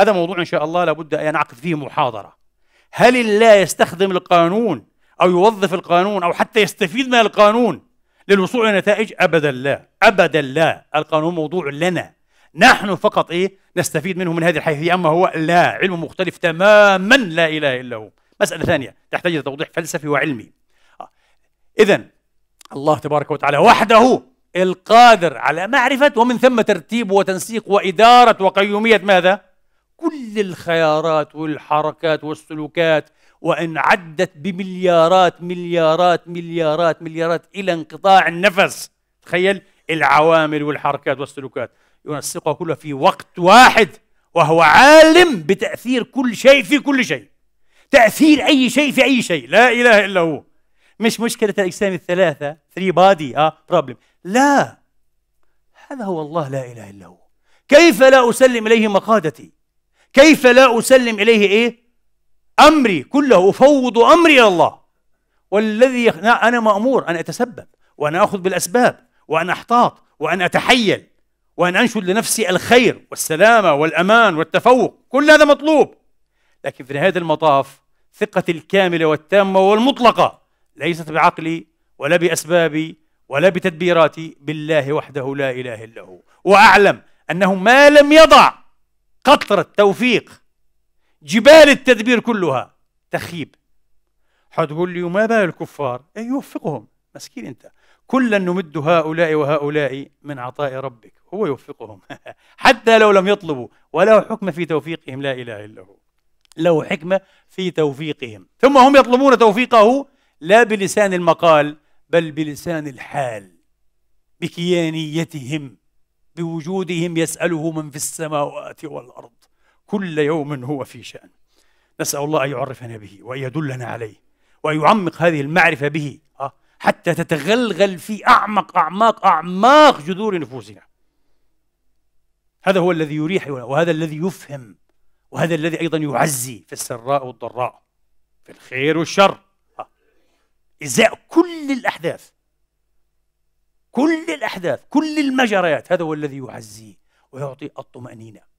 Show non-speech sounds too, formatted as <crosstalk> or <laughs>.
هذا موضوع إن شاء الله لابد أن ينعقد فيه محاضرة هل الله يستخدم القانون أو يوظف القانون أو حتى يستفيد من القانون للوصول إلى نتائج أبدا لا أبدا لا القانون موضوع لنا نحن فقط إيه نستفيد منه من هذه الحيثية أما هو لا علم مختلف تماما لا إله إلا هو مسألة ثانية تحتاج إلى توضيح فلسفي وعلمي إذا الله تبارك وتعالى وحده القادر على معرفة ومن ثم ترتيب وتنسيق وإدارة وقيومية ماذا؟ كل الخيارات والحركات والسلوكات وإن عدت بمليارات مليارات مليارات مليارات إلى انقطاع النفس تخيل العوامل والحركات والسلوكات ينسقها كلها في وقت واحد وهو عالم بتأثير كل شيء في كل شيء تأثير أي شيء في أي شيء لا إله إلا هو مش مشكلة الأجسام الثلاثة ثري بادي آه بروبلم لا هذا هو الله لا إله إلا هو كيف لا أسلم إليه مقادتي كيف لا أسلم إليه إيه؟ أمري كله أفوض أمري إلى الله والذي يخ... أنا مأمور أن أتسبب وأن أخذ بالأسباب وأن أحتاط وأن أتحيل وأن أنشد لنفسي الخير والسلامة والأمان والتفوق كل هذا مطلوب لكن في نهاية المطاف ثقتي الكاملة والتامة والمطلقة ليست بعقلي ولا بأسبابي ولا بتدبيراتي بالله وحده لا إله إلا هو وأعلم أنه ما لم يضع قطرة توفيق جبال التدبير كلها تخيب حتقول لي وما بال الكفار أي يوفقهم مسكين أنت كلا نمد هؤلاء وهؤلاء من عطاء ربك هو يوفقهم <laughs> حتى لو لم يطلبوا وله حكمة في توفيقهم لا إله إلا هو له حكمة في توفيقهم ثم هم يطلبون توفيقه لا بلسان المقال بل بلسان الحال بكيانيتهم بوجودهم يسأله من في السماوات والأرض كل يوم هو في شأن نسأل الله أن يعرفنا به وأن يدلنا عليه وأن يعمق هذه المعرفة به آه، حتى تتغلغل في أعمق أعماق أعماق جذور نفوسنا هذا هو الذي يريح وهذا الذي يفهم وهذا الذي أيضا يعزي في السراء والضراء في الخير والشر آه، إزاء كل الأحداث كل الأحداث كل المجريات هذا هو الذي يعزيه ويعطي الطمأنينة